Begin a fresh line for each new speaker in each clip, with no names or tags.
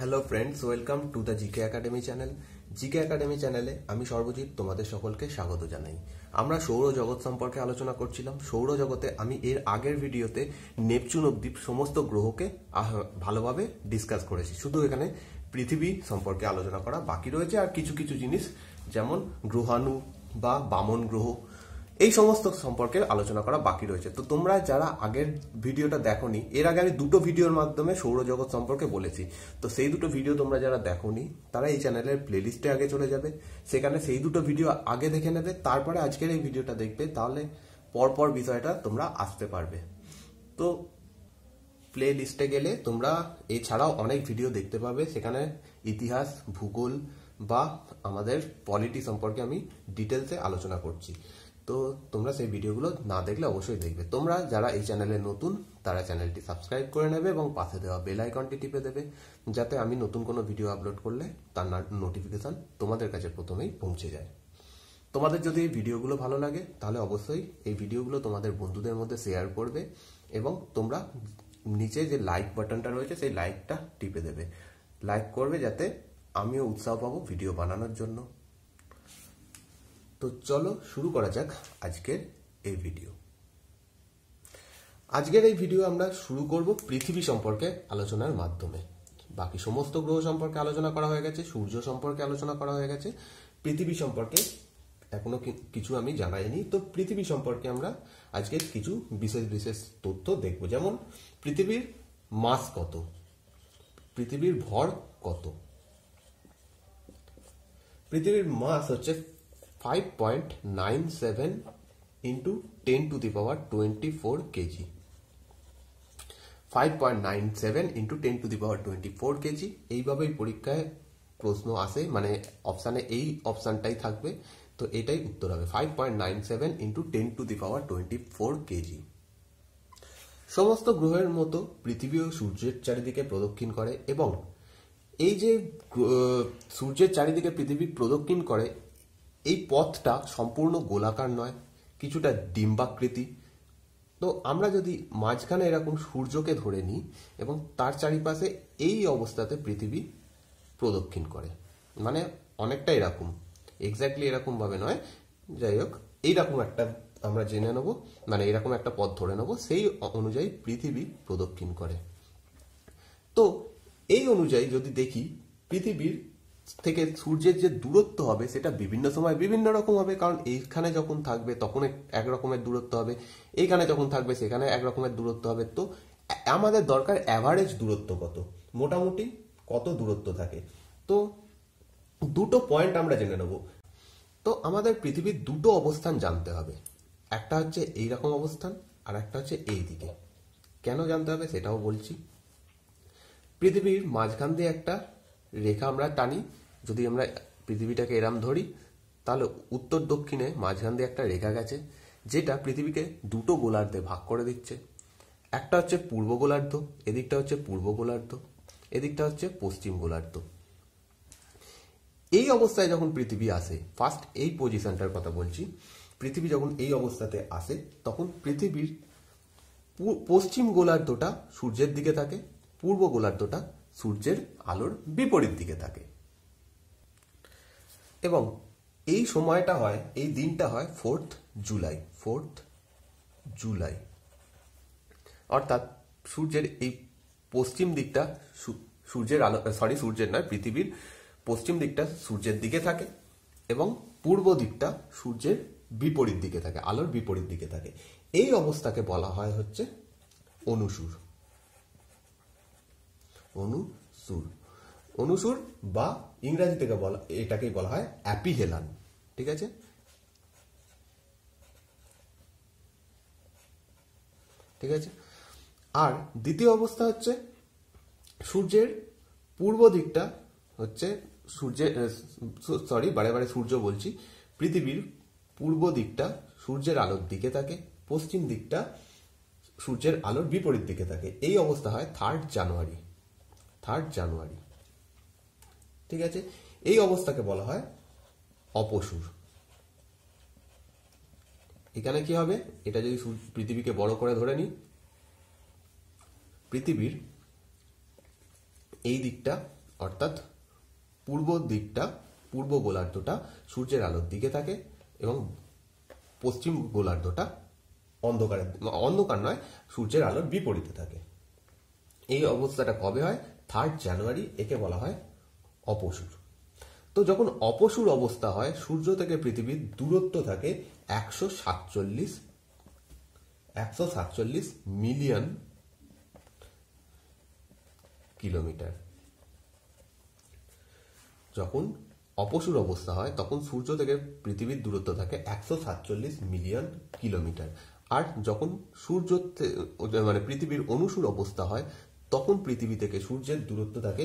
Hello friends welcome to the GK academy channel GK academy চ্যানেলে আমি সর্বজিৎ তোমাদের সকলকে স্বাগত জানাই আমরা সৌরজগৎ সম্পর্কে আলোচনা করছিলাম সৌরজগতে আমি এর আগের ভিডিওতে নেপচুন অব্দি সমস্ত গ্রহকে ভালোভাবে ডিসকাস করেছি শুধু এখানে পৃথিবী সম্পর্কে আলোচনা করা বাকি রয়েছে আর কিছু কিছু জিনিস যেমন গ্রহাণু বা বামন গ্রহ এই সমস্ত সম্পর্কে আলোচনা করা বাকি রয়েছে তো তোমরা যারা আগের ভিডিওটা দেখোনি এর আগে আমি দুটো ভিডিওর মাধ্যমে সৌরজগৎ সম্পর্কে বলেছি তো সেই দুটো ভিডিও তোমরা যারা দেখোনি তারা এই চ্যানেলের প্লেলিস্টে আগে চলে যাবে সেখানে সেই দুটো ভিডিও আগে দেখে নেবে তারপরে আজকের এই ভিডিওটা দেখবে তাহলে পরপর বিষয়টা তোমরা আসতে পারবে তো প্লে লিস্টে গেলে তোমরা এছাড়াও অনেক ভিডিও দেখতে পাবে সেখানে ইতিহাস ভূগোল বা আমাদের পলিটি সম্পর্কে আমি ডিটেলসে আলোচনা করছি তো তোমরা সেই ভিডিওগুলো না দেখলে অবশ্যই দেখবে তোমরা যারা এই চ্যানেলে নতুন তারা চ্যানেলটি সাবস্ক্রাইব করে নেবে এবং পাশে দেওয়া বেল আইকনটি টিপে দেবে যাতে আমি নতুন কোনো ভিডিও আপলোড করলে তার নোটিফিকেশান তোমাদের কাছে প্রথমেই পৌঁছে যায় তোমাদের যদি এই ভিডিওগুলো ভালো লাগে তাহলে অবশ্যই এই ভিডিওগুলো তোমাদের বন্ধুদের মধ্যে শেয়ার করবে এবং তোমরা নিচে যে লাইক বাটনটা রয়েছে সেই লাইকটা টিপে দেবে লাইক করবে যাতে আমিও উৎসাহ পাবো ভিডিও বানানোর জন্য তো চলো শুরু করা যাক আজকের এই ভিডিও আজকের এই ভিডিও আমরা শুরু করব পৃথিবী সম্পর্কে আলোচনার মাধ্যমে বাকি সমস্ত গ্রহ সম্পর্কে আলোচনা করা হয়ে গেছে সূর্য সম্পর্কে আলোচনা করা হয়ে গেছে পৃথিবী সম্পর্কে এখনো কিছু আমি জানাইনি তো পৃথিবী সম্পর্কে আমরা আজকে কিছু বিশেষ বিশেষ তথ্য দেখব যেমন পৃথিবীর মাস কত পৃথিবীর ভর কত পৃথিবীর মাস হচ্ছে 5.97 into 10 to the power 24 kg. 5.97 into 10 to the power 24 kg এইভাবেই পরীক্ষায় প্রশ্ন আসে মানে অপশানে এই অপশানটাই থাকবে তো এটাই উত্তর হবে five point nine seven into ten to the power twenty four K G সমস্ত গ্রহের মতো পৃথিবীও সূর্যের চারিদিকে প্রদক্ষিণ করে এবং এই যে সূর্যের চারিদিকে পৃথিবী প্রদক্ষিণ করে এই পথটা সম্পূর্ণ গোলাকার নয় কিছুটা ডিম্বাকৃতি তো আমরা যদি মাঝখানে এরকম সূর্যকে ধরে নিই এবং তার চারিপাশে এই অবস্থাতে পৃথিবী প্রদক্ষিণ করে মানে অনেকটা এরকম এক্স্যাক্টলি এরকমভাবে নয় যাই হোক এইরকম একটা আমরা জেনে নেব মানে এরকম একটা পথ ধরে নেব সেই অনুযায়ী পৃথিবী প্রদক্ষিণ করে তো এই অনুযায়ী যদি দেখি পৃথিবীর থেকে সূর্যের যে দূরত্ব হবে সেটা বিভিন্ন সময় বিভিন্ন রকম হবে কারণ এইখানে যখন থাকবে তখন এক রকমের দূরত্ব হবে এইখানে যখন থাকবে সেখানে এক রকমের দূরত্ব হবে তো আমাদের দরকার অ্যাভারেজ দূরত্ব কত মোটামুটি কত দূরত্ব থাকে তো দুটো পয়েন্ট আমরা জেনে নেব তো আমাদের পৃথিবীর দুটো অবস্থান জানতে হবে একটা হচ্ছে এই রকম অবস্থান আর একটা হচ্ছে এই দিকে কেন জানতে হবে সেটাও বলছি পৃথিবীর মাঝখান দিয়ে একটা রেখা আমরা টানি যদি আমরা পৃথিবীটাকে এরাম ধরি তাহলে উত্তর দক্ষিণে মাঝখান দিয়ে একটা রেখা গেছে যেটা পৃথিবীকে দুটো গোলার্ধে ভাগ করে দিচ্ছে একটা হচ্ছে পূর্ব গোলার্ধ এদিকটা হচ্ছে পূর্ব গোলার্ধ এদিকটা হচ্ছে পশ্চিম গোলার্ধ এই অবস্থায় যখন পৃথিবী আসে ফার্স্ট এই পজিশনটার কথা বলছি পৃথিবী যখন এই অবস্থাতে আসে তখন পৃথিবীর পশ্চিম গোলার্ধটা সূর্যের দিকে থাকে পূর্ব গোলার্ধটা সূর্যের আলোর বিপরীত দিকে থাকে এবং এই সময়টা হয় এই দিনটা হয় ফোর্থ জুলাই ফোর্থ জুলাই অর্থাৎ সূর্যের এই পশ্চিম দিকটা সূর্যের আলো সরি সূর্যের নয় পৃথিবীর পশ্চিম দিকটা সূর্যের দিকে থাকে এবং পূর্ব দিকটা সূর্যের বিপরীত দিকে থাকে আলোর বিপরীত দিকে থাকে এই অবস্থাকে বলা হয় হচ্ছে অনুসূর অনুসুর অনুসুর বা ইংরাজি থেকে বলা এটাকেই বলা হয় অ্যাপিহেলান ঠিক আছে ঠিক আছে আর দ্বিতীয় অবস্থা হচ্ছে সূর্যের পূর্ব দিকটা হচ্ছে সূর্যের সরি বারে বারে সূর্য বলছি পৃথিবীর পূর্ব দিকটা সূর্যের আলোর দিকে থাকে পশ্চিম দিকটা সূর্যের আলোর বিপরীত দিকে থাকে এই অবস্থা হয় থার্ড জানুয়ারি থার্ড জানুয়ারি ঠিক আছে এই অবস্থাকে বলা হয় অপসুর এখানে কি হবে এটা যদি পৃথিবীকে বড় করে ধরে নিই পৃথিবীর এই দিকটা অর্থাৎ পূর্ব দিকটা পূর্ব গোলার্ধটা সূর্যের আলোর দিকে থাকে এবং পশ্চিম গোলার্ধটা অন্ধকারের অন্ধকার নয় সূর্যের আলোর বিপরীতে থাকে এই অবস্থাটা কবে হয় থার্ড জানুয়ারি একে বলা হয় অপসুর তো যখন অপসুর অবস্থা হয় সূর্য থেকে পৃথিবীর দূরত্ব থাকে একশো সাতচল্লিশ একশো সাতচল্লিশ মিলিয়ন কিলোমিটার যখন অপসুর অবস্থা হয় তখন সূর্য থেকে পৃথিবীর দূরত্ব থাকে একশো সাতচল্লিশ মিলিয়ন কিলোমিটার আর যখন সূর্য মানে পৃথিবীর অনুসুর অবস্থা হয় তখন পৃথিবী থেকে সূর্যের দূরত্ব থাকে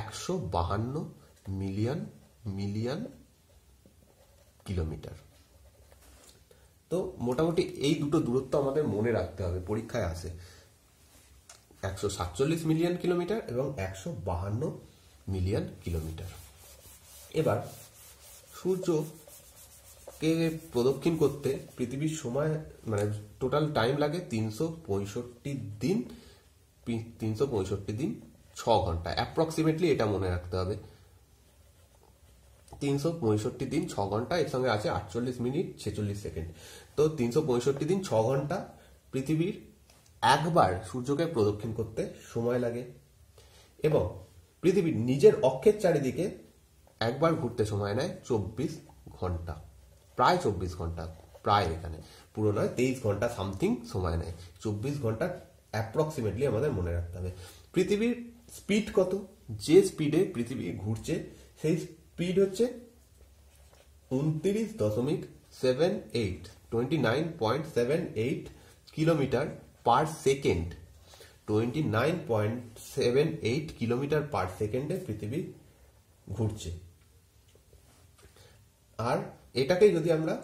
একশো বাহান্ন মিলিয়ন মিলিয়ন কিলোমিটার তো মোটামুটি এই দুটো দূরত্ব আমাদের মনে রাখতে হবে পরীক্ষায় আসে একশো সাতচল্লিশ মিলিয়ন কিলোমিটার এবং একশো বাহান্ন মিলিয়ন কিলোমিটার এবার সূর্যকে প্রদক্ষিণ করতে পৃথিবীর সময় মানে টোটাল টাইম লাগে তিনশো পঁয়ষট্টি দিন তিনশো পঁয়ষট্টি দিন ছ ঘন্টা অ্যাপ্রক্সিমেটলি এটা মনে রাখতে হবে তিনশো পঁয়ষট্টি দিন ছ ঘন্টা এর সঙ্গে আছে আটচল্লিশ মিনিট ছেচল্লিশ সেকেন্ড তো তিনশো পঁয়ষট্টি দিন ছ ঘন্টা পৃথিবীর একবার সূর্যকে প্রদক্ষিণ করতে সময় লাগে এবং পৃথিবীর নিজের অক্ষের চারিদিকে একবার ঘুরতে সময় নেয় চব্বিশ ঘন্টা প্রায় চব্বিশ ঘন্টা প্রায় এখানে পুরো নয় তেইশ ঘন্টা সামথিং সময় নেয় চব্বিশ ঘন্টা অ্যাপ্রক্সিমেটলি আমাদের মনে রাখতে হবে পৃথিবীর স্পিড কত যে স্পিডে পৃথিবী ঘুরছে সেই স্পিড হচ্ছে উনত্রিশ দশমিক seven eight twenty nine point seven eight kilometre per second twenty nine point seven eight kilometre per সেকেন্ডে পৃথিবী ঘুরছে আর এটাকে যদি আমরা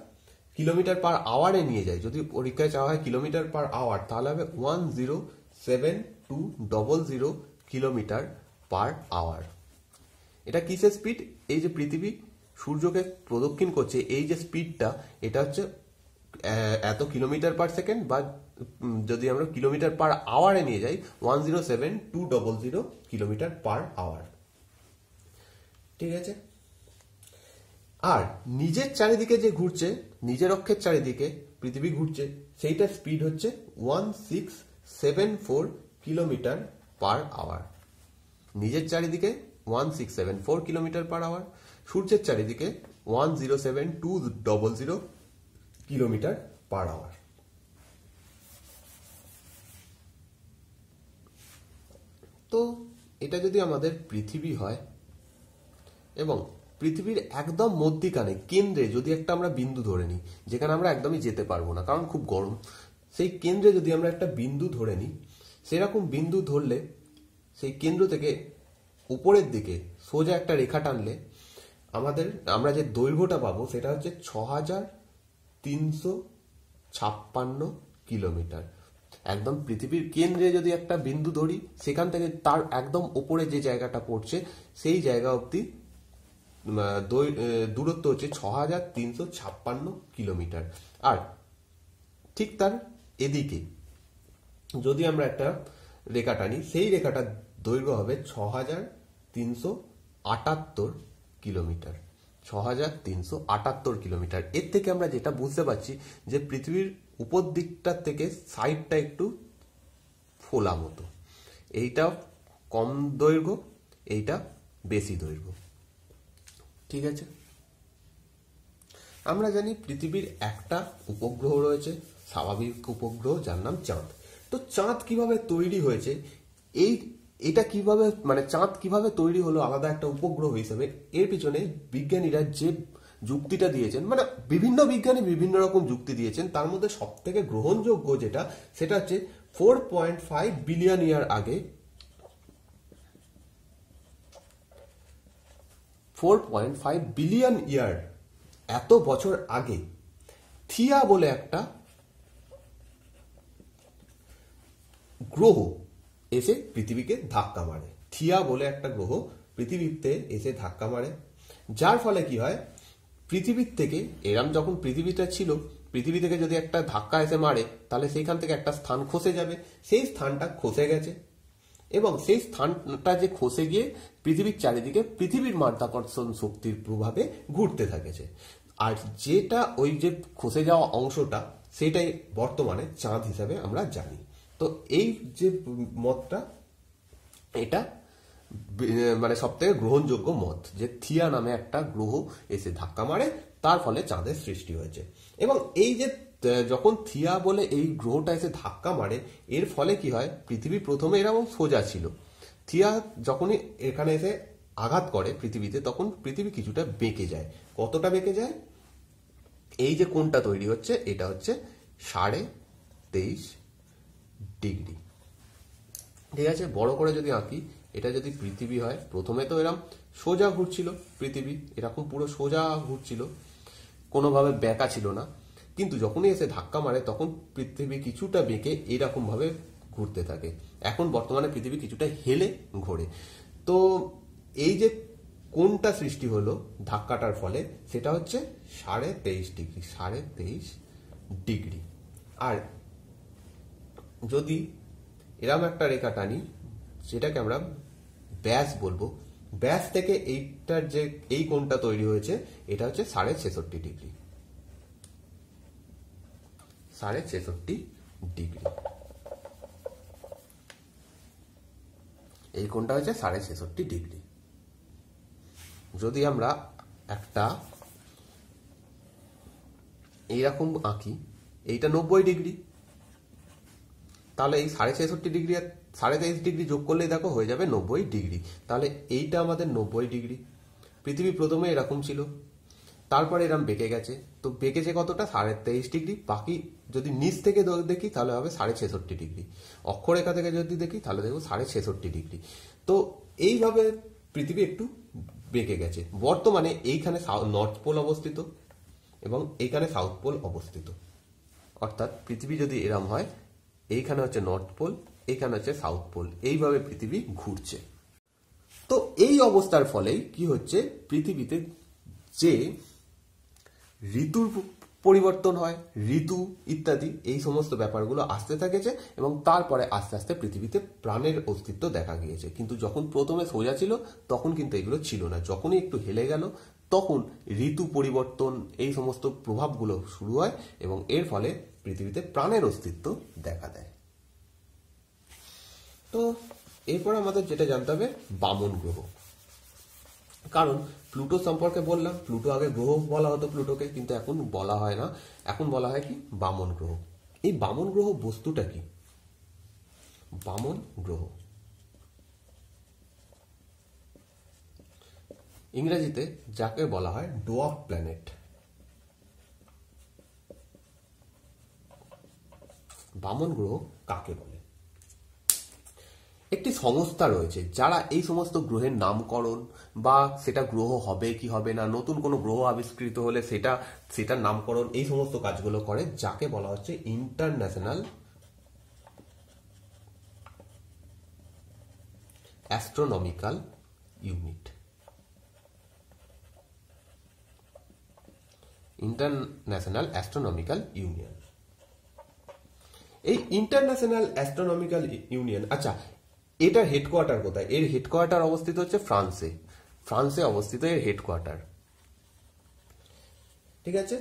কিলোমিটার পার আওয়ারে নিয়ে যায় যদি পরীক্ষায় চাওয়া হয় কিলোমিটার পার আওয়ার তাহলে হবে one zero seven two double zero kilometre per hour এটা কিসের স্পিড এই যে পৃথিবী সূর্যকে প্রদক্ষিণ করছে এই যে স্পিডটা এটা হচ্ছে এত কিলোমিটার পার সেকেন্ড বা যদি আমরা কিলোমিটার পার আওয়ারে নিয়ে যাই one zero seven two double zero kilometre per hour ঠিক আছে আর নিজের চারিদিকে যে ঘুরছে নিজের অক্ষের চারিদিকে পৃথিবী ঘুরছে সেইটা স্পিড হচ্ছে one six seven four kilometre per hour নিজের চারিদিকে one six seven four kilometre per hour সূর্যের চারিদিকে one zero seven two double zero kilometre per hour তো এটা যদি আমাদের পৃথিবী হয় এবং পৃথিবীর একদম মধ্যিখানে কেন্দ্রে যদি একটা আমরা বিন্দু ধরে নিই যেখানে আমরা একদমই যেতে পারবো না কারণ খুব গরম সেই কেন্দ্রে যদি আমরা একটা বিন্দু ধরে নিই সেরকম বিন্দু ধরলে সেই কেন্দ্র থেকে উপরের দিকে সোজা একটা রেখা টানলে আমাদের আমরা যে দৈর্ঘ্যটা পাবো সেটা হচ্ছে ছ হাজার তিনশো ছাপ্পান্ন কিলোমিটার একদম পৃথিবীর কেন্দ্রে যদি একটা বিন্দু ধরি সেখান থেকে তার একদম ওপরে যে জায়গাটা পড়ছে সেই জায়গা অবধি দূরত্ব হচ্ছে ছ হাজার তিনশো ছাপ্পান্ন কিলোমিটার আর ঠিক তার এদিকে যদি আমরা একটা রেখা টানি সেই রেখাটা দৈর্ঘ্য হবে ছ হাজার তিনশো আটাত্তর কিলোমিটার ছ হাজার তিনশো আটাত্তর কিলোমিটার এর থেকে আমরা যেটা বুঝতে পারছি যে পৃথিবীর উপর দিকটার থেকে সাইডটা একটু ফোলা মতো এইটা কম দৈর্ঘ্য এইটা বেশি দৈর্ঘ্য ঠিক আছে আমরা জানি পৃথিবীর একটা উপগ্রহ রয়েছে স্বাভাবিক উপগ্রহ যার নাম চাঁদ তো চাঁদ কিভাবে তৈরি হয়েছে এই এটা কিভাবে মানে চাঁদ কিভাবে তৈরি হলো আলাদা একটা উপগ্রহ হিসেবে এর পিছনে বিজ্ঞানীরা যে যুক্তিটা দিয়েছেন মানে বিভিন্ন বিজ্ঞানী বিভিন্ন রকম যুক্তি দিয়েছেন তার মধ্যে সব থেকে গ্রহণযোগ্য যেটা সেটা হচ্ছে four point five billion year আগে four point five billion year এত বছর আগে থিয়া বলে একটা গ্রহ এসে পৃথিবীকে ধাক্কা মারে থিয়া বলে একটা গ্রহ পৃথিবীতে এসে ধাক্কা মারে যার ফলে কি হয় পৃথিবীর থেকে এরাম যখন পৃথিবীটা ছিল পৃথিবী থেকে যদি একটা ধাক্কা এসে মারে তাহলে সেইখান থেকে একটা স্থান খসে যাবে সেই স্থানটা খসে গেছে এবং সেই স্থানটা যে খসে গিয়ে পৃথিবীর চারিদিকে পৃথিবীর মাধ্যাকর্ষণ শক্তির প্রভাবে ঘুরতে থাকেছে আর যেটা ওই যে খসে যাওয়া অংশটা সেটাই বর্তমানে চাঁদ হিসাবে আমরা জানি তো এই যে মতটা এটা মানে সব থেকে গ্রহণযোগ্য মত যে থিয়া নামে একটা গ্রহ এসে ধাক্কা মারে তার ফলে চাঁদের সৃষ্টি হয়েছে এবং এই যে যখন থিয়া বলে এই গ্রহটা এসে ধাক্কা মারে এর ফলে কি হয় পৃথিবী প্রথমে এরকম সোজা ছিল থিয়া যখনই এখানে এসে আঘাত করে পৃথিবীতে তখন পৃথিবী কিছুটা বেঁকে যায় কতটা বেঁকে যায় এই যে কোনটা তৈরি হচ্ছে এটা হচ্ছে সাড়ে তেইশ ডিগ্রি ঠিক আছে বড় করে যদি আঁকি এটা যদি পৃথিবী হয় প্রথমে তো এরম সোজা ঘুরছিল পৃথিবী এরকম পুরো সোজা ঘুরছিল কোনোভাবে বেঁকা ছিল না কিন্তু যখনই এসে ধাক্কা মারে তখন পৃথিবী কিছুটা বেঁকে ভাবে ঘুরতে থাকে এখন বর্তমানে পৃথিবী কিছুটা হেলে ঘোরে তো এই যে কোনটা সৃষ্টি হলো ধাক্কাটার ফলে সেটা হচ্ছে সাড়ে তেইশ ডিগ্রি সাড়ে তেইশ ডিগ্রি আর যদি এরম একটা রেখা টানি সেটাকে আমরা ব্যাস বলবো ব্যাস থেকে এইটার যে এই কোনটা তৈরি হয়েছে এটা হচ্ছে সাড়ে ছেষট্টি ডিগ্রি সাড়ে ছেষট্টি ডিগ্রি এই কোনটা হচ্ছে সাড়ে ছেষট্টি ডিগ্রি যদি আমরা একটা এইরকম আঁকি এইটা নব্বই ডিগ্রি তাহলে এই সাড়ে ছেষট্টি ডিগ্রি আর সাড়ে তেইশ ডিগ্রি যোগ করলেই দেখো হয়ে যাবে নব্বই ডিগ্রি তাহলে এইটা আমাদের নব্বই ডিগ্রি পৃথিবী প্রথমে এরকম ছিল তারপরে এরম বেঁকে গেছে তো বেঁকেছে কতটা সাড়ে তেইশ ডিগ্রি বাকি যদি নিচ থেকে দেখি তাহলে হবে সাড়ে ছেষট্টি ডিগ্রি অক্ষরেখা থেকে যদি দেখি তাহলে দেখবো সাড়ে ছেষট্টি ডিগ্রি তো এইভাবে পৃথিবী একটু বেঁকে গেছে বর্তমানে এইখানে নর্থ পোল অবস্থিত এবং এইখানে সাউথ পোল অবস্থিত অর্থাৎ পৃথিবী যদি এরম হয় এইখানে হচ্ছে নর্থ পোল এইখানে হচ্ছে সাউথ পোল এইভাবে পৃথিবী ঘুরছে তো এই অবস্থার ফলেই কি হচ্ছে পৃথিবীতে যে ঋতুর পরিবর্তন হয় ঋতু ইত্যাদি এই সমস্ত ব্যাপারগুলো আসতে থাকেছে এবং তারপরে আস্তে আস্তে পৃথিবীতে প্রাণের অস্তিত্ব দেখা গিয়েছে কিন্তু যখন প্রথমে সোজা ছিল তখন কিন্তু এগুলো ছিল না যখনই একটু হেলে গেল তখন ঋতু পরিবর্তন এই সমস্ত প্রভাবগুলো শুরু হয় এবং এর ফলে পৃথিবীতে প্রাণের অস্তিত্ব দেখা দেয় তো এরপর আমাদের যেটা জানতে হবে বামন গ্রহ কারণ প্লুটো সম্পর্কে বললাম প্লুটো আগে গ্রহ বলা হতো প্লুটোকে কিন্তু এখন বলা হয় না এখন বলা হয় কি বামন গ্রহ এই বামন গ্রহ বস্তুটা কি বামন গ্রহ ইংরেজিতে যাকে বলা হয় ডোয়ার্ফ প্ল্যানেট বামন গ্রহ কাকে বলে একটি সংস্থা রয়েছে যারা এই সমস্ত গ্রহের নামকরণ বা সেটা গ্রহ হবে কি হবে না নতুন কোনো গ্রহ আবিষ্কৃত হলে সেটা সেটার নামকরণ এই সমস্ত কাজগুলো করে যাকে বলা হচ্ছে international astronomical unit international astronomical union এই ইন্টারন্যাশনাল অ্যাস্ট্রোনমিক্যাল ইউনিয়ন আচ্ছা এটার হেডকোয়ার্টার কোথায় এর হেডকোয়ার্টার অবস্থিত হচ্ছে ফ্রান্সে ফ্রান্সে অবস্থিত এর হেডকোয়ার্টার ঠিক আছে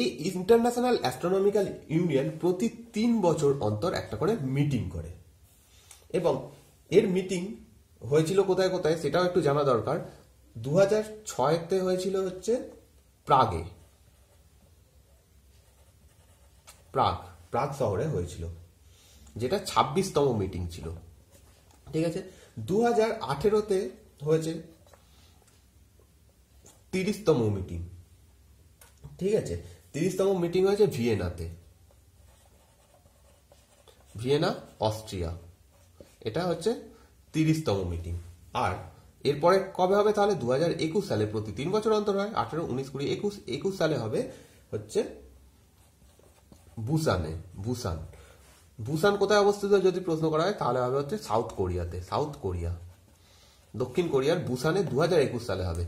এই ইন্টারন্যাশনাল অ্যাস্ট্রোনমিক্যাল ইউনিয়ন প্রতি তিন বছর অন্তর একটা করে মিটিং করে এবং এর মিটিং হয়েছিল কোথায় কোথায় সেটাও একটু জানা দরকার দু হাজার ছয়তে হয়েছিল হচ্ছে প্রাগে প্রাগ প্রাগ শহরে হয়েছিল যেটা ছাব্বিশতম মিটিং ছিল ঠিক আছে দু হাজার আঠেরোতে হয়েছে তিরিশতম মিটিং ঠিক আছে তিরিশতম মিটিং হয়েছে ভিয়েনাতে ভিয়েনা অস্ট্রিয়া এটা হচ্ছে তিরিশতম মিটিং আর এরপরে কবে হবে তাহলে দু একুশ সালে প্রতি তিন বছর অন্তর হয় আঠেরো উনিশ কুড়ি একুশ একুশ সালে হবে হচ্ছে বুসানে বুসান বুসান কোথায় অবস্থিত যদি প্রশ্ন করা হয় তাহলে হবে হচ্ছে সাউথ কোরিয়াতে সাউথ কোরিয়া দক্ষিণ কোরিয়ার বুসানে দু সালে হবে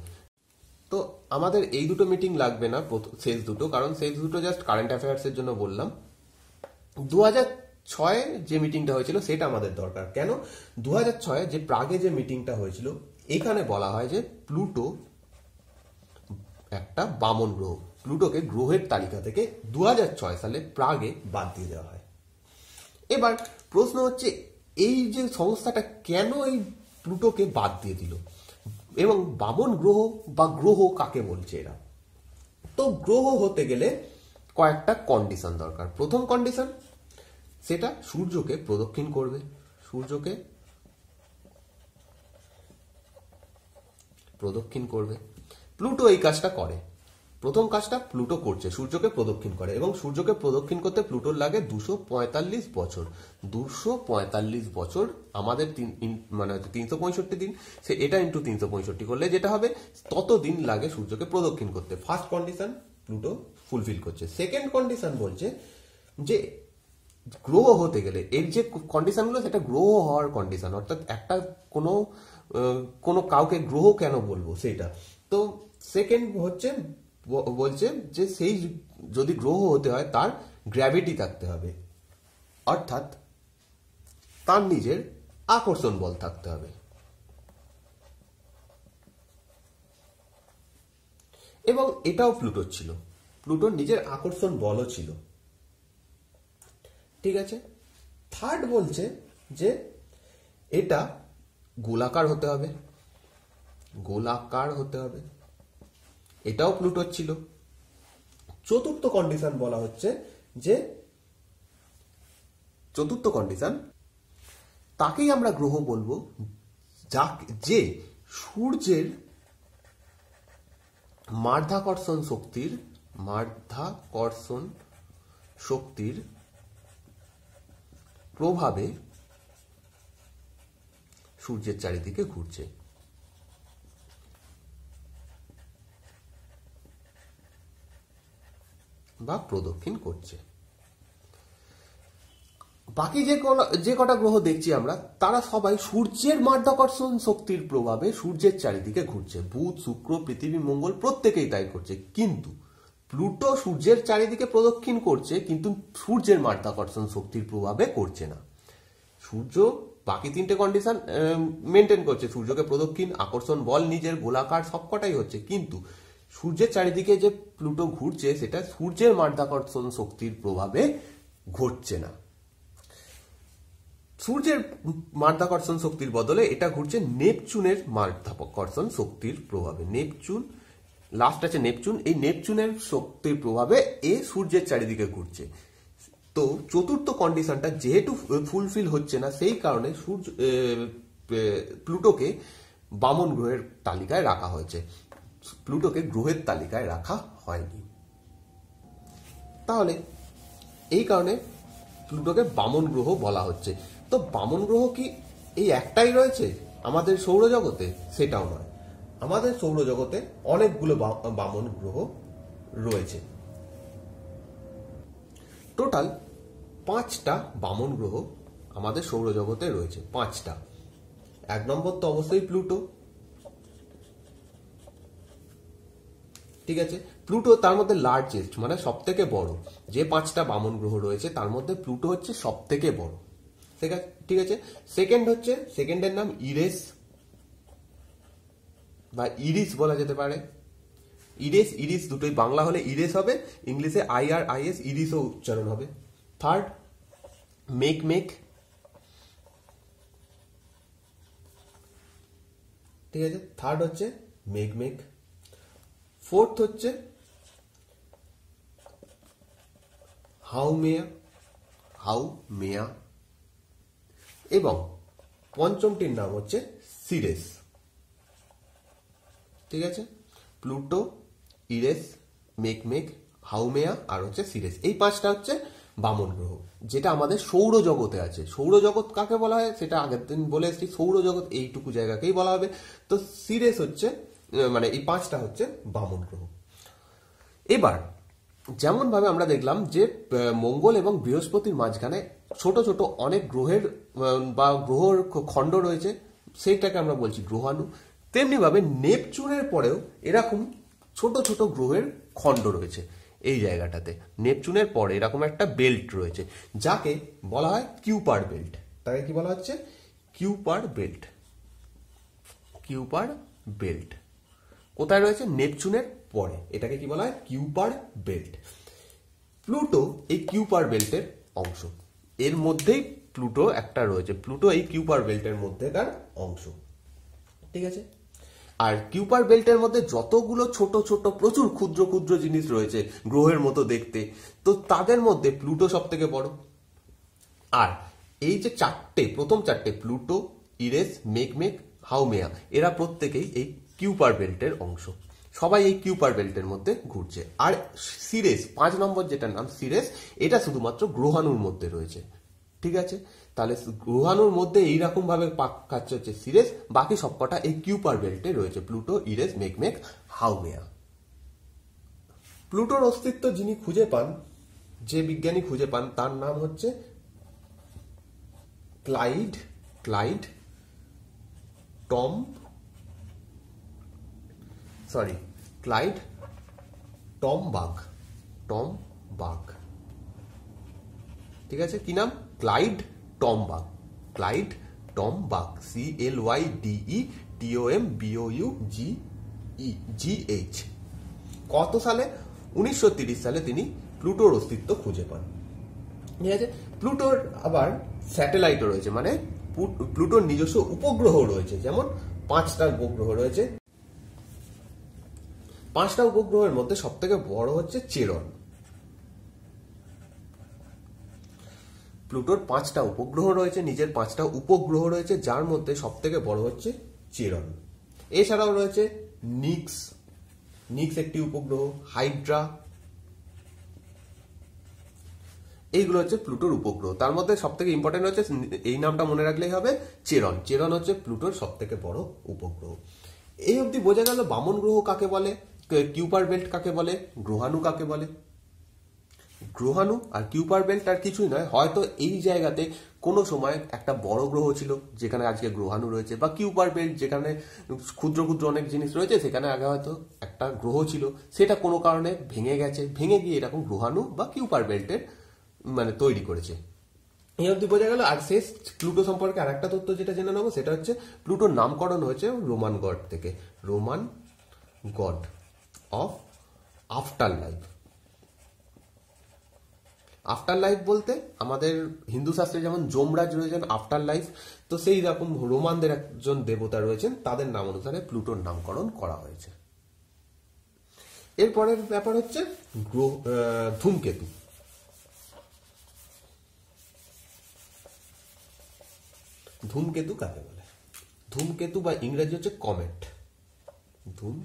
তো আমাদের এই দুটো মিটিং লাগবে না শেষ দুটো কারণ শেষ দুটো জাস্ট কারেন্ট অ্যাফেয়ার্সের জন্য বললাম দু ছয়ে যে মিটিংটা হয়েছিল সেটা আমাদের দরকার কেন দু ছয়ে যে প্রাগে যে মিটিংটা হয়েছিল এখানে বলা হয় যে প্লুটো একটা বামন গ্রহ প্লুটোকে গ্রহের তালিকা থেকে দু সালে প্রাগে বাদ দিয়ে দেওয়া হয় এবার প্রশ্ন হচ্ছে এই যে সংস্থাটা কেন এই প্লুটোকে বাদ দিয়ে দিল এবং বামন গ্রহ বা গ্রহ কাকে বলছে এরা তো গ্রহ হতে গেলে কয়েকটা কন্ডিশন দরকার প্রথম কন্ডিশন সেটা সূর্যকে প্রদক্ষিণ করবে সূর্যকে প্রদক্ষিণ করবে প্লুটো এই কাজটা করে প্রথম কাজটা প্লুটো করছে সূর্যকে প্রদক্ষিণ করে এবং সূর্যকে প্রদক্ষিণ করতে প্লুটোর লাগে দুশো পঁয়তাল্লিশ বছর দুশো পঁয়তাল্লিশ বছর আমাদের তিন মানে তিনশো পঁয়ষট্টি দিন সে এটা ইন্টু তিনশো পঁয়ষট্টি করলে যেটা হবে তত দিন লাগে সূর্যকে প্রদক্ষিণ করতে ফার্স্ট কন্ডিশন প্লুটো ফুলফিল করছে সেকেন্ড কন্ডিশন বলছে যে গ্রো হতে গেলে এর যে কন্ডিশনগুলো সেটা গ্রহ হওয়ার কন্ডিশন অর্থাৎ একটা কোনো কোনো কাউকে গ্রহ কেন বলবো সেটা তো সেকেন্ড হচ্ছে বলছে যে সেই যদি গ্রহ হতে হয় তার গ্র্যাভিটি থাকতে হবে অর্থাৎ তার নিজের আকর্ষণ বল থাকতে হবে এবং এটাও প্লুটোর ছিল প্লুটোর নিজের আকর্ষণ বলও ছিল ঠিক আছে থার্ড বলছে যে এটা গোলাকার হতে হবে গোলাকার হতে হবে এটাও প্লুটোর ছিল চতুর্থ কন্ডিশন বলা হচ্ছে যে চতুর্থ কন্ডিশন তাকেই আমরা গ্রহ বলবো যা যে সূর্যের মার্ধাকর্ষণ শক্তির মার্ধাকর্ষণ শক্তির প্রভাবে সূর্যের চারিদিকে ঘুরছে বা প্রদক্ষিণ করছে বাকি যে যে কটা গ্রহ দেখছি আমরা তারা সবাই সূর্যের মাধ্যাকর্ষণ শক্তির প্রভাবে সূর্যের চারিদিকে ঘুরছে বুধ শুক্র পৃথিবী মঙ্গল প্রত্যেকেই তাই করছে কিন্তু প্লুটো সূর্যের চারিদিকে প্রদক্ষিণ করছে কিন্তু সূর্যের মাধ্যাকর্ষণ শক্তির প্রভাবে করছে না সূর্য বাকি তিনটে কন্ডিশন মেনটেন করছে সূর্যকে প্রদক্ষিণ আকর্ষণ বল নিজের গোলাকার সবকটাই হচ্ছে কিন্তু সূর্যের চারিদিকে যে প্লুটো ঘুরছে সেটা সূর্যের মাধ্যাকর্ষণ শক্তির প্রভাবে ঘটছে না সূর্যের মাধ্যাকর্ষণ শক্তির বদলে এটা ঘুরছে নেপচুনের মাধ্যাকর্ষণ শক্তির প্রভাবে নেপচুন লাস্ট আছে নেপচুন এই নেপচুনের শক্তির প্রভাবে এ সূর্যের চারিদিকে ঘুরছে তো চতুর্থ কন্ডিশনটা যেহেতু ফুলফিল হচ্ছে না সেই কারণে সূর্য প্লুটোকে বামন গ্রহের তালিকায় রাখা হয়েছে প্লুটোকে গ্রহের তালিকায় রাখা হয়নি তাহলে এই কারণে প্লুটোকে বামন গ্রহ বলা হচ্ছে তো বামন গ্রহ কি এই একটাই রয়েছে আমাদের সৌরজগতে সেটাও নয় আমাদের সৌরজগতে অনেকগুলো বামন গ্রহ রয়েছে টোটাল পাঁচটা বামন গ্রহ আমাদের সৌরজগতে রয়েছে পাঁচটা এক নম্বর তো অবশ্যই প্লুটো ঠিক আছে প্লুটো তার মধ্যে লার্জেস্ট মানে সব থেকে বড় যে পাঁচটা বামন গ্রহ রয়েছে তার মধ্যে প্লুটো হচ্ছে সব থেকে বড় ঠিক আছে ঠিক আছে সেকেন্ড হচ্ছে সেকেন্ডের নাম ইরেস বা ইরিস বলা যেতে পারে ইরেস ইরিস দুটোই বাংলা হলে ইরেস হবে ইংলিশে আই আর আই এস ইরিসও উচ্চারণ হবে থার্ড মেক মেক ঠিক আছে থার্ড হচ্ছে মেঘ মেঘ ফোর্থ হচ্ছে হাউ মেয়া হাউ মেয়া এবং পঞ্চমটির নাম হচ্ছে সিরেস ঠিক আছে Pluto Eris Makemake Haumea আর হচ্ছে সিরেস এই পাঁচটা হচ্ছে বামন গ্রহ যেটা আমাদের সৌরজগতে আছে সৌরজগৎ কাকে বলা হয় সেটা আগের দিন বলে এসেছি সৌরজগৎ এইটুকু জায়গাকেই বলা হবে তো সিরেস হচ্ছে মানে এই পাঁচটা হচ্ছে বামন গ্রহ এবার যেমনভাবে আমরা দেখলাম যে মঙ্গল এবং বৃহস্পতির মাঝখানে ছোট ছোট অনেক গ্রহের বা গ্রহর খণ্ড রয়েছে সেইটাকে আমরা বলছি গ্রহাণু তেমনিভাবে নেপচুনের পরেও এরকম ছোট ছোট গ্রহের খণ্ড রয়েছে এই জায়গাটাতে নেপচুনের পরে এরকম একটা বেল্ট রয়েছে যাকে বলা হয় কিউপার বেল্ট তাকে কি বলা হচ্ছে কিউপার বেল্ট কিউপার বেল্ট কোথায় রয়েছে নেপচুনের পরে এটাকে কি বলা হয় কিউপার বেল্ট প্লুটো এই কিউপার বেল্টের অংশ এর মধ্যেই প্লুটো একটা রয়েছে প্লুটো এই কিউপার বেল্টের মধ্যে তার অংশ ঠিক আছে আর কিউপার বেল্টের মধ্যে যতগুলো ছোট ছোট প্রচুর ক্ষুদ্র ক্ষুদ্র জিনিস রয়েছে গ্রহের মতো দেখতে তো তাদের মধ্যে প্লুটো সব থেকে বড় আর এই যে চারটে প্রথম চারটে প্লুটো ইরেস মেঘ হাউমেয়া এরা প্রত্যেকেই এই কিউপার বেল্টের অংশ সবাই এই কিউপার বেল্টের মধ্যে ঘুরছে আর সিরেস পাঁচ নম্বর যেটার নাম সিরেস এটা শুধুমাত্র গ্রহাণুর মধ্যে রয়েছে ঠিক আছে তাহলে গ্রহাণুর মধ্যে এইরকম ভাবে কাজ হচ্ছে সিরেস বাকি সবকটা এই কিউপার বেল্টে রয়েছে প্লুটো ইরেস মেকমেক হাউমেয়া প্লুটোর অস্তিত্ব যিনি খুঁজে পান যে বিজ্ঞানী খুঁজে পান তার নাম হচ্ছে Clyde Clyde Tom sorry Clyde Tombaugh Tombaugh ঠিক আছে কি নাম Clyde Tombaugh Clyde Tombaugh C L Y D E T O M B O U G E G H কত সালে উনিশশো সালে তিনি প্লুটোর অস্তিত্ব খুঁজে পান ঠিক আছে প্লুটোর আবার স্যাটেলাইটও রয়েছে মানে প্লুটোর নিজস্ব উপগ্রহ রয়েছে যেমন পাঁচটা উপগ্রহ রয়েছে পাঁচটা উপগ্রহের মধ্যে সব থেকে বড় হচ্ছে চেরন প্লুটোর পাঁচটা উপগ্রহ রয়েছে নিজের পাঁচটা উপগ্রহ রয়েছে যার মধ্যে সব থেকে বড় হচ্ছে চেরন এছাড়াও রয়েছে নিক্স নিক্স একটি উপগ্রহ হাইড্রা এইগুলো হচ্ছে প্লুটোর উপগ্রহ তার মধ্যে সব থেকে ইম্পর্টেন্ট হচ্ছে এই নামটা মনে রাখলেই হবে চেরন চেরন হচ্ছে প্লুটোর সব থেকে বড় উপগ্রহ এই অবধি বোঝা গেল বামন গ্রহ কাকে বলে কিউপার বেল্ট কাকে বলে গ্রহাণু কাকে বলে গ্রহাণু আর কিউপার বেল্ট আর কিছুই নয় হয়তো এই জায়গাতে কোনো সময় একটা বড় গ্রহ ছিল যেখানে আজকে গ্রহাণু রয়েছে বা কিউপার বেল্ট যেখানে ক্ষুদ্র ক্ষুদ্র অনেক জিনিস রয়েছে সেখানে আগে হয়তো একটা গ্রহ ছিল সেটা কোনো কারণে ভেঙে গেছে ভেঙে গিয়ে এরকম গ্রহাণু বা কিউপার বেল্টের মানে তৈরি করেছে এই অব্দি বোঝা গেল আর শেষ প্লুটো সম্পর্কে আর একটা তথ্য যেটা জেনে নেবো সেটা হচ্ছে প্লুটোর নামকরণ হয়েছে রোমান গড থেকে Roman god of afterlife afterlife বলতে আমাদের হিন্দু শাস্ত্রে যেমন যমরাজ রয়েছেন আফটার লাইফ তো সেই রকম রোমানদের একজন দেবতা রয়েছেন তাদের নাম অনুসারে প্লুটোর নামকরণ করা হয়েছে এরপরের ব্যাপার হচ্ছে ধূমকেতু ধূমকেতু কাকে বলে ধূমকেতু বা ইংরেজি হচ্ছে কমেট ধূম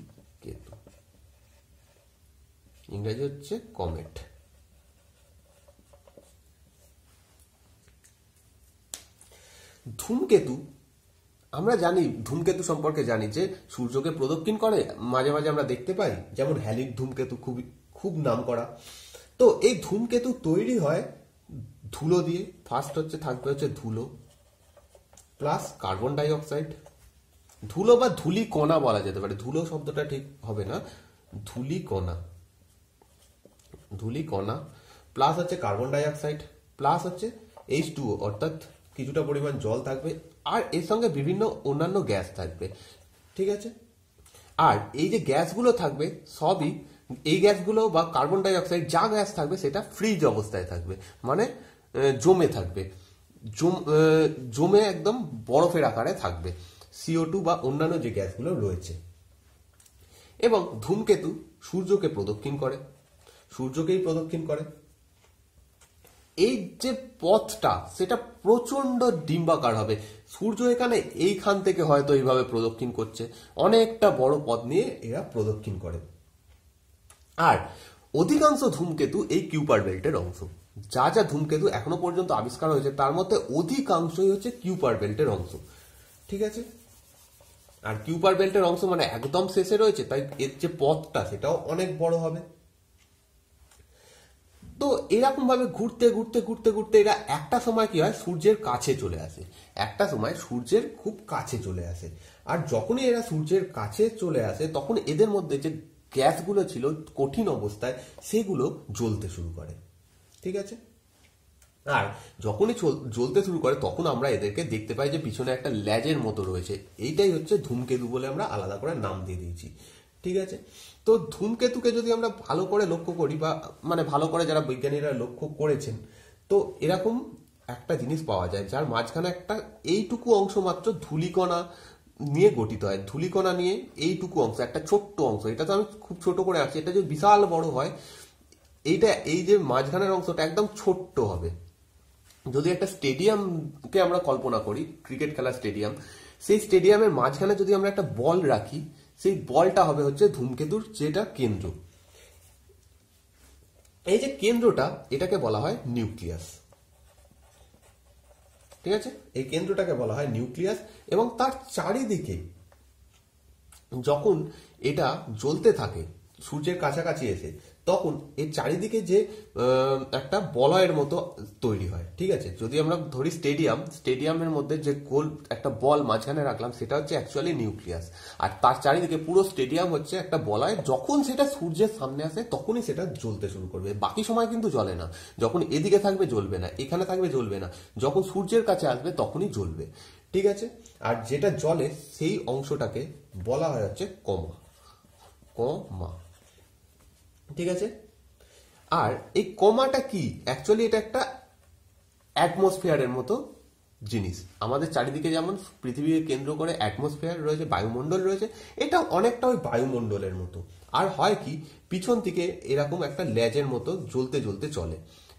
ইংরেজি হচ্ছে কমেট ধূমকেতু আমরা জানি ধূমকেতু সম্পর্কে জানি যে সূর্যকে প্রদক্ষিণ করে মাঝে মাঝে আমরা দেখতে পাই যেমন হ্যালিক ধূমকেতু খুব খুব নাম করা তো এই ধূমকেতু তৈরি হয় ধুলো দিয়ে ফার্স্ট হচ্ছে থাকবে হচ্ছে ধুলো প্লাস কার্বন ডাইঅক্সাইড ধুলো বা ধুলি কণা বলা যেতে পারে ধুলো শব্দটা ঠিক হবে না ধুলি কণা ধুলি কণা প্লাস হচ্ছে কার্বন ডাইঅক্সাইড প্লাস হচ্ছে এইচ টু অর্থাৎ কিছুটা পরিমাণ জল থাকবে আর এর সঙ্গে বিভিন্ন অন্যান্য গ্যাস থাকবে ঠিক আছে আর এই যে গ্যাসগুলো থাকবে সবই এই গ্যাসগুলো বা কার্বন ডাইঅক্সাইড যা গ্যাস থাকবে সেটা ফ্রিজ অবস্থায় থাকবে মানে জমে থাকবে জমে একদম বরফের আকারে থাকবে সিও টু বা অন্যান্য যে গ্যাসগুলো রয়েছে এবং ধূমকেতু সূর্যকে প্রদক্ষিণ করে সূর্যকেই প্রদক্ষিণ করে এই যে পথটা সেটা প্রচন্ড ডিম্বাকার হবে সূর্য এখানে এইখান থেকে হয়তো এইভাবে প্রদক্ষিণ করছে অনেকটা বড় পথ নিয়ে এরা প্রদক্ষিণ করে আর অধিকাংশ ধূমকেতু এই কিউপার বেল্টের অংশ যা যা ধূমকেতু এখনো পর্যন্ত আবিষ্কার হয়েছে তার মধ্যে অধিকাংশই হচ্ছে কিউপার বেল্টের অংশ ঠিক আছে আর কিউপার বেল্টের অংশ মানে একদম শেষে রয়েছে তাই এর যে পথটা সেটাও অনেক বড় হবে তো এরকমভাবে ঘুরতে ঘুরতে ঘুরতে ঘুরতে এরা একটা সময় কি হয় সূর্যের কাছে চলে আসে একটা সময় সূর্যের খুব কাছে চলে আসে আর যখনই এরা সূর্যের কাছে চলে আসে তখন এদের মধ্যে যে গ্যাসগুলো ছিল কঠিন অবস্থায় সেগুলো জ্বলতে শুরু করে ঠিক আছে আর যখনই জ্বলতে শুরু করে তখন আমরা এদেরকে দেখতে পাই যে পিছনে একটা ল্যাজের মতো রয়েছে এইটাই হচ্ছে ধূমকেতু বলে আমরা আলাদা করে নাম দিয়ে দিয়েছি ঠিক আছে তো ধূমকেতুকে যদি আমরা ভালো করে লক্ষ্য করি বা মানে ভালো করে যারা বৈজ্ঞানিকরা লক্ষ্য করেছেন তো এরকম একটা জিনিস পাওয়া যায় যার মাঝখানে একটা এইটুকু অংশ মাত্র ধুলিকণা নিয়ে গঠিত হয় ধুলিকণা নিয়ে এইটুকু অংশ একটা ছোট্ট অংশ এটা তো আমি খুব ছোট করে আছি এটা যদি বিশাল বড় হয় এইটা এই যে মাঝখানের অংশটা একদম ছোট্ট হবে যদি একটা স্টেডিয়ামকে আমরা কল্পনা করি ক্রিকেট খেলার স্টেডিয়াম সেই স্টেডিয়ামের মাঝখানে যদি আমরা একটা বল রাখি সেই বলটা হবে হচ্ছে ধূমকেতুর যেটা কেন্দ্র এই যে কেন্দ্রটা এটাকে বলা হয় নিউক্লিয়াস ঠিক আছে এই কেন্দ্রটাকে বলা হয় নিউক্লিয়াস এবং তার চারিদিকে যখন এটা জ্বলতে থাকে সূর্যের কাছাকাছি এসে তখন এর চারিদিকে যে একটা বলয়ের মতো তৈরি হয় ঠিক আছে যদি আমরা ধরি স্টেডিয়াম স্টেডিয়ামের মধ্যে যে গোল একটা বল মাঝখানে রাখলাম সেটা হচ্ছে অ্যাকচুয়ালি নিউক্লিয়াস আর তার চারিদিকে পুরো স্টেডিয়াম হচ্ছে একটা বলয় যখন সেটা সূর্যের সামনে আসে তখনই সেটা জ্বলতে শুরু করবে বাকি সময় কিন্তু জ্বলে না যখন এদিকে থাকবে জ্বলবে না এখানে থাকবে জ্বলবে না যখন সূর্যের কাছে আসবে তখনই জ্বলবে ঠিক আছে আর যেটা জলে সেই অংশটাকে বলা হয় হচ্ছে কমা কমা ঠিক আছে আর এই কমাটা কি অ্যাকচুয়ালি এটা একটা অ্যাটমসফিয়ারের মতো জিনিস আমাদের চারিদিকে যেমন পৃথিবীকে কেন্দ্র করে অ্যাটমসফিয়ার রয়েছে বায়ুমণ্ডল রয়েছে এটা অনেকটা ওই বায়ুমণ্ডলের মতো আর হয় কি পিছন থেকে এরকম একটা ল্যাজের মতো জ্বলতে জ্বলতে চলে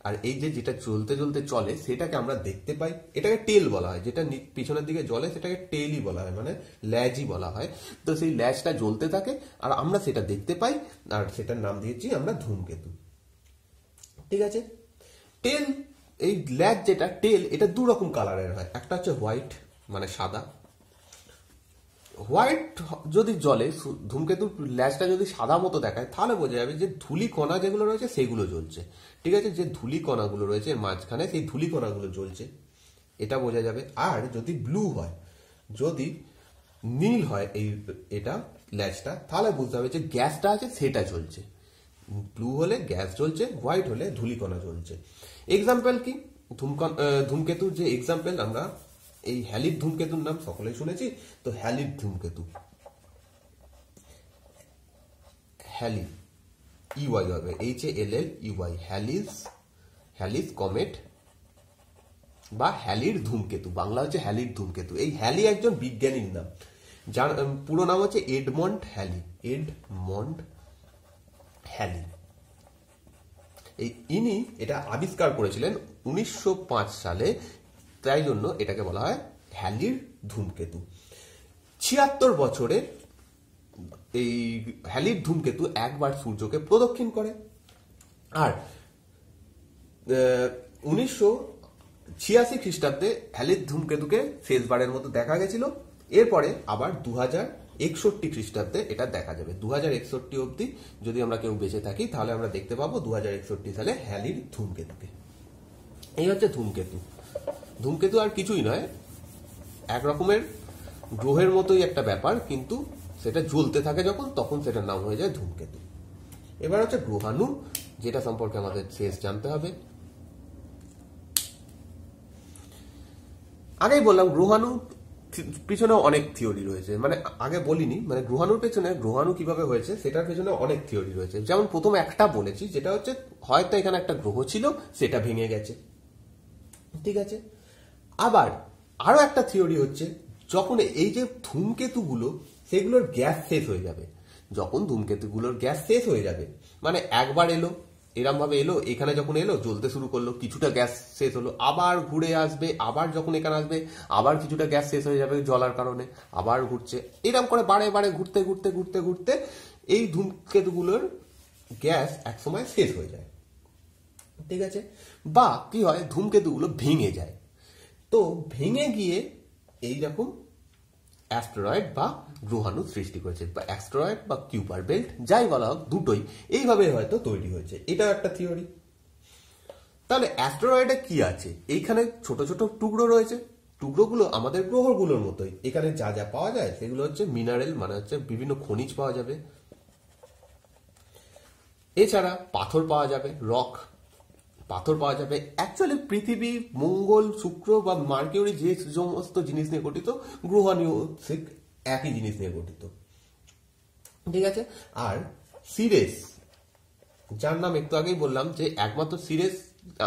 আর এই যে যেটা চলতে চলতে চলে সেটাকে আমরা দেখতে পাই এটাকে টেল বলা হয় যেটা পিছনের দিকে জলে সেটাকে টেলই বলা হয় মানে ল্যাজই বলা হয় তো সেই ল্যাজটা জ্বলতে থাকে আর আমরা সেটা দেখতে পাই আর সেটার নাম দিয়েছি আমরা ধূমকেতু ঠিক আছে টেল এই ল্যাজ যেটা টেল এটা দু রকম কালারের হয় একটা হচ্ছে হোয়াইট মানে সাদা হোয়াইট যদি জলে ধূমকেতুর ল্যাচটা যদি সাদা মতো দেখায় তাহলে বোঝা যাবে যে ধুলি কণা যেগুলো রয়েছে সেগুলো জ্বলছে ঠিক আছে যে ধুলি কণাগুলো রয়েছে মাঝখানে সেই ধুলি কণাগুলো জ্বলছে এটা বোঝা যাবে আর যদি ব্লু হয় যদি নীল হয় এই এটা ল্যাচটা তাহলে বুঝতে হবে যে গ্যাসটা আছে সেটা চলছে ব্লু হলে গ্যাস চলছে হোয়াইট হলে ধুলি কণা চলছে এক্সাম্পল কি ধূমকণ ধূমকেতুর যে এক্সাম্পল আমরা এই হ্যালিপ ধূমকেতুর নাম সকলেই শুনেছি তো হ্যালিপ ধূমকেতু হ্যালি ইউআই হবে এইচ এল এল ইউআই হ্যালিস হ্যালিস কমেট বা হ্যালির ধূমকেতু বাংলা হচ্ছে হ্যালির ধূমকেতু এই হ্যালি একজন বিজ্ঞানীর নাম যার পুরো নাম হচ্ছে এডমন্ড হ্যালি এডমন্ড হ্যালি এই ইনি এটা আবিষ্কার করেছিলেন উনিশশো সালে তাই জন্য এটাকে বলা হয় হ্যালির ধূমকেতু ছিয়াত্তর বছরে এই হ্যালির ধূমকেতু একবার সূর্যকে প্রদক্ষিণ করে আর উনিশশো ছিয়াশি খ্রিস্টাব্দে হ্যালির ধূমকেতুকে শেষবারের মতো দেখা গেছিল এরপরে আবার দু হাজার একষট্টি খ্রিস্টাব্দে এটা দেখা যাবে দু হাজার একষট্টি অব্দি যদি আমরা কেউ বেঁচে থাকি তাহলে আমরা দেখতে পাবো দু হাজার একষট্টি সালে হ্যালির ধূমকেতুকে এই হচ্ছে ধূমকেতু ধূমকেতু আর কিছুই নয় এক রকমের গ্রহের মতোই একটা ব্যাপার কিন্তু সেটা জ্বলতে থাকে যখন তখন সেটার নাম হয়ে যায় ধূমকেতু এবার হচ্ছে গ্রহাণু যেটা সম্পর্কে আমাদের শেষ জানতে হবে আগেই বললাম গ্রহাণু পিছনে অনেক থিওরি রয়েছে মানে আগে বলিনি মানে গ্রহাণুর পেছনে গ্রহাণু কিভাবে হয়েছে সেটার পেছনে অনেক থিওরি রয়েছে যেমন প্রথম একটা বলেছি যেটা হচ্ছে হয়তো এখানে একটা গ্রহ ছিল সেটা ভেঙে গেছে ঠিক আছে আবার আরও একটা থিওরি হচ্ছে যখন এই যে ধূমকেতুগুলো সেগুলোর গ্যাস শেষ হয়ে যাবে যখন ধূমকেতুগুলোর গ্যাস শেষ হয়ে যাবে মানে একবার এলো এরমভাবে এলো এখানে যখন এলো জ্বলতে শুরু করলো কিছুটা গ্যাস শেষ হলো আবার ঘুরে আসবে আবার যখন এখানে আসবে আবার কিছুটা গ্যাস শেষ হয়ে যাবে জলার কারণে আবার ঘুরছে এরম করে বারে বারে ঘুরতে ঘুরতে ঘুরতে ঘুরতে এই ধূমকেতুগুলোর গ্যাস একসময় শেষ হয়ে যায় ঠিক আছে বা কি হয় ধূমকেতুগুলো ভেঙে যায় তো ভেঙে গিয়ে এই রকম অ্যাস্টেরয়েড বা গ্রহাণু সৃষ্টি করেছে বা অ্যাস্ট্রয়েড বা কিউপার বেল্ট যাই বলা হোক দুটোই এইভাবে হয়তো তৈরি হয়েছে এটাও একটা থিওরি তাহলে অ্যাস্ট্রয়েডে কি আছে এইখানে ছোট ছোট টুকরো রয়েছে টুকরোগুলো আমাদের গ্রহগুলোর মতোই এখানে যা যা পাওয়া যায় সেগুলো হচ্ছে মিনারেল মানে হচ্ছে বিভিন্ন খনিজ পাওয়া যাবে এছাড়া পাথর পাওয়া যাবে রক পাথর পাওয়া যাবে অ্যাকচুয়ালি পৃথিবী মঙ্গল শুক্র বা মার্কিউরি যে সমস্ত জিনিস নিয়ে গঠিত গ্রহ নিয়োগ একই জিনিস নিয়ে গঠিত ঠিক আছে আর সিরেস যার নাম একটু আগেই বললাম যে একমাত্র সিরেস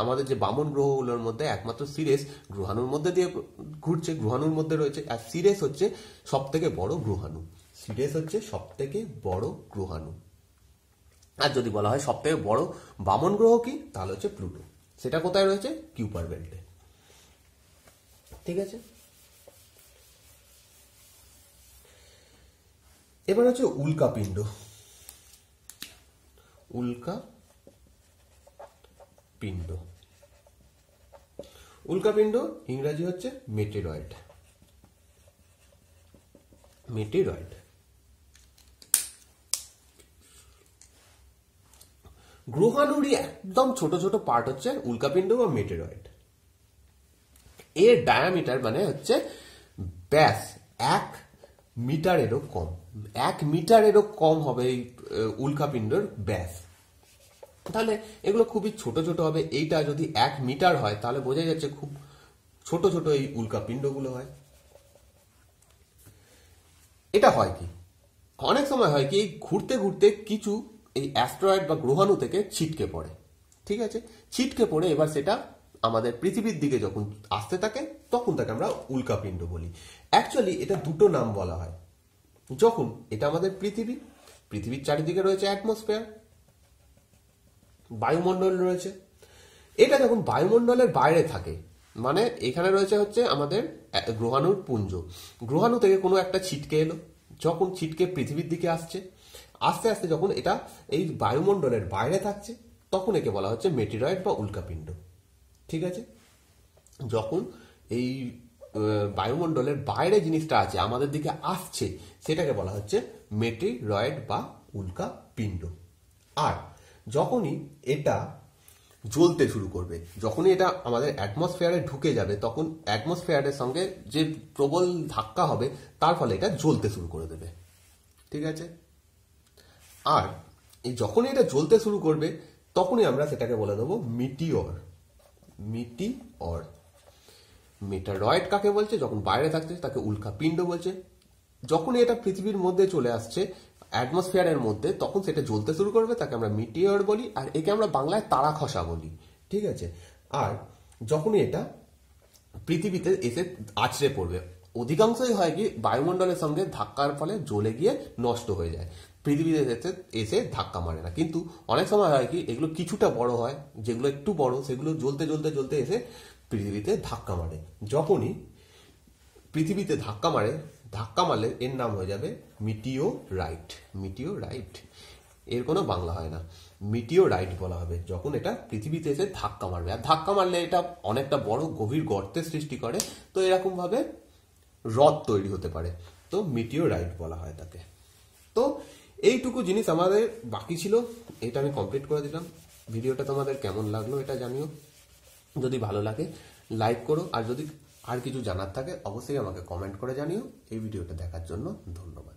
আমাদের যে বামন গ্রহগুলোর মধ্যে একমাত্র সিরেস গ্রহাণুর মধ্যে দিয়ে ঘুরছে গ্রহাণুর মধ্যে রয়েছে আর সিরেস হচ্ছে সব থেকে বড় গ্রহাণু সিরেস হচ্ছে সব থেকে বড় গ্রহাণু আর যদি বলা হয় সবথেকে বড় বামন গ্রহ কি তাহলে হচ্ছে প্লুটো সেটা কোথায় রয়েছে কিউপার বেল্টে ঠিক আছে এবার হচ্ছে উল্কা পিণ্ড উল্কা পিণ্ড উল্কাপিণ্ড ইংরাজি হচ্ছে মেটেরয়েড মেটেরয়েড গ্রহাণুরই একদম ছোট ছোট পার্ট হচ্ছে উল্কাপিণ্ড বা মেটেরয়েড এর ডায়ামিটার মানে হচ্ছে ব্যাস এক মিটারেরও কম এক মিটারেরও কম হবে এই উল্কাপিণ্ডর ব্যাস তাহলে এগুলো খুবই ছোট ছোট হবে এইটা যদি এক মিটার হয় তাহলে বোঝা যাচ্ছে খুব ছোট ছোট এই উল্কাপিণ্ডগুলো হয় এটা হয় কি অনেক সময় হয় কি ঘুরতে ঘুরতে কিছু এই অ্যাস্ট্রয়েড বা গ্রহাণু থেকে ছিটকে পড়ে ঠিক আছে ছিটকে পড়ে এবার সেটা আমাদের পৃথিবীর দিকে যখন আসতে থাকে তখন তাকে আমরা উল্কাপিণ্ড বলি অ্যাকচুয়ালি এটা দুটো নাম বলা হয় যখন এটা আমাদের পৃথিবী পৃথিবীর চারিদিকে রয়েছে অ্যাটমসফিয়ার বায়ুমণ্ডল রয়েছে এটা যখন বায়ুমণ্ডলের বাইরে থাকে মানে এখানে রয়েছে হচ্ছে আমাদের গ্রহাণুর পুঞ্জ গ্রহাণু থেকে কোনো একটা ছিটকে এলো যখন ছিটকে পৃথিবীর দিকে আসছে আস্তে আস্তে যখন এটা এই বায়ুমণ্ডলের বাইরে থাকছে তখন একে বলা হচ্ছে মেটিরয়েড বা উল্কাপিণ্ড ঠিক আছে যখন এই বায়ুমণ্ডলের বাইরে জিনিসটা আছে আমাদের দিকে আসছে সেটাকে বলা হচ্ছে মেটিরয়েড বা উল্কা পিণ্ড আর যখনই এটা জ্বলতে শুরু করবে যখনই এটা আমাদের অ্যাটমসফেয়ারে ঢুকে যাবে তখন অ্যাটমসফেয়ারের সঙ্গে যে প্রবল ধাক্কা হবে তার ফলে এটা জ্বলতে শুরু করে দেবে ঠিক আছে আর এই যখনই এটা জ্বলতে শুরু করবে তখনই আমরা সেটাকে বলে দেবো মিটিওর মিটি অর মেটারয়েড কাকে বলছে যখন বাইরে থাকছে তাকে উল্কা পিণ্ড বলছে যখনই এটা পৃথিবীর মধ্যে চলে আসছে অ্যাটমসফিয়ারের মধ্যে তখন সেটা জ্বলতে শুরু করবে তাকে আমরা মিটিওর বলি আর একে আমরা বাংলায় তারা খসা বলি ঠিক আছে আর যখনই এটা পৃথিবীতে এসে আছড়ে পড়বে অধিকাংশই হয় কি বায়ুমণ্ডলের সঙ্গে ধাক্কার ফলে জ্বলে গিয়ে নষ্ট হয়ে যায় পৃথিবীতে এসে এসে ধাক্কা মারে না কিন্তু অনেক সময় হয় কি এগুলো কিছুটা বড় হয় যেগুলো একটু বড় সেগুলো জ্বলতে জ্বলতে জ্বলতে এসে পৃথিবীতে ধাক্কা মারে যখনই পৃথিবীতে ধাক্কা মারে ধাক্কা মারলে এর নাম হয়ে যাবে মিটিও রাইট মিটিও রাইট এর কোনো বাংলা হয় না মিটিও রাইট বলা হবে যখন এটা পৃথিবীতে এসে ধাক্কা মারবে আর ধাক্কা মারলে এটা অনেকটা বড় গভীর গর্তের সৃষ্টি করে তো এরকমভাবে হ্রদ তৈরি হতে পারে তো মিটিও রাইট বলা হয় তাকে তো এইটুকু জিনিস আমাদের বাকি ছিল এটা আমি কমপ্লিট করে দিলাম ভিডিওটা তোমাদের কেমন লাগলো এটা জানিও যদি ভালো লাগে লাইক করো আর যদি আর কিছু জানার থাকে অবশ্যই আমাকে কমেন্ট করে জানিও এই ভিডিওটা দেখার জন্য ধন্যবাদ